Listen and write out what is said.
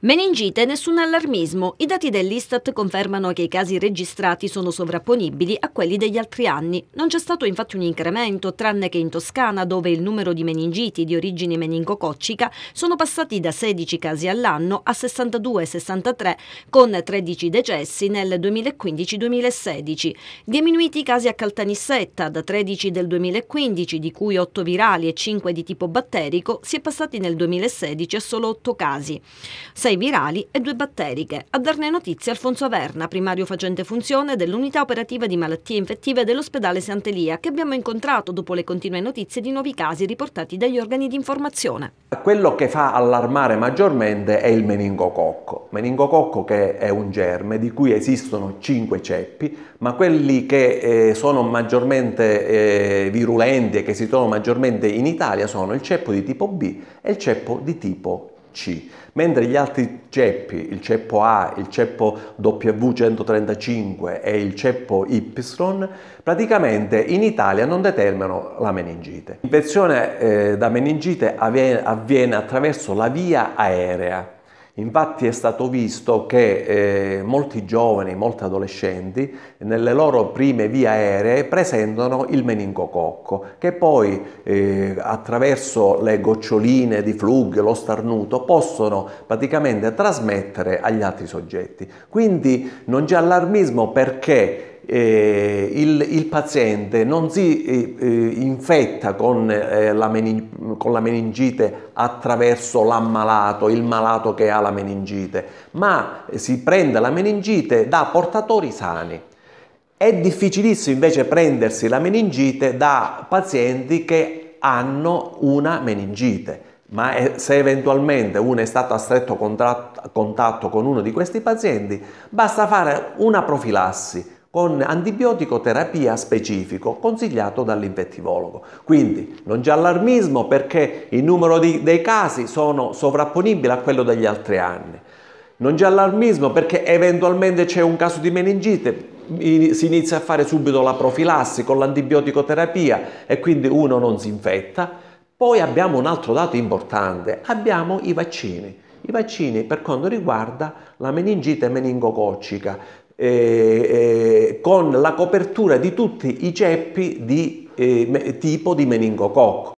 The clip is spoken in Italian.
Meningite, nessun allarmismo. I dati dell'Istat confermano che i casi registrati sono sovrapponibili a quelli degli altri anni. Non c'è stato infatti un incremento, tranne che in Toscana, dove il numero di meningiti di origine meningococcica sono passati da 16 casi all'anno a 62-63, con 13 decessi nel 2015-2016. Diminuiti i casi a Caltanissetta, da 13 del 2015, di cui 8 virali e 5 di tipo batterico, si è passati nel 2016 a solo 8 casi sei virali e due batteriche. A darne notizie Alfonso Averna, primario facente funzione dell'unità operativa di malattie infettive dell'ospedale Sant'Elia, che abbiamo incontrato dopo le continue notizie di nuovi casi riportati dagli organi di informazione. Quello che fa allarmare maggiormente è il meningococco. Meningococco che è un germe di cui esistono cinque ceppi, ma quelli che eh, sono maggiormente eh, virulenti e che si trovano maggiormente in Italia sono il ceppo di tipo B e il ceppo di tipo c, mentre gli altri ceppi, il ceppo A, il ceppo W135 e il ceppo Y, praticamente in Italia non determinano la meningite. L'infezione eh, da meningite avviene, avviene attraverso la via aerea Infatti è stato visto che eh, molti giovani, molti adolescenti, nelle loro prime vie aeree presentano il meningococco, che poi eh, attraverso le goccioline di flug, lo starnuto, possono praticamente trasmettere agli altri soggetti. Quindi non c'è allarmismo perché eh, il, il, paziente non si eh, eh infetta con, eh, la mening- con, la meningite attraverso l'ammalato, il malato che ha la meningite, ma si prende la meningite da portatori sani. È difficilissimo invece prendersi la meningite da pazienti che hanno una meningite, ma se eventualmente uno è stato a stretto contatto con uno di questi pazienti, basta fare una profilassi con antibiotico terapia specifico consigliato dall'infettivologo. Quindi non c'è allarmismo perché il numero di, dei casi sono sovrapponibili a quello degli altri anni. Non c'è allarmismo perché eventualmente c'è un caso di meningite, si inizia a fare subito la profilassi con l'antibiotico terapia e quindi uno non si infetta. Poi abbiamo un altro dato importante, abbiamo i vaccini. I vaccini per quanto riguarda la meningite meningococcica, eh, eh, con la copertura di tutti i ceppi di eh, tipo di meningococco.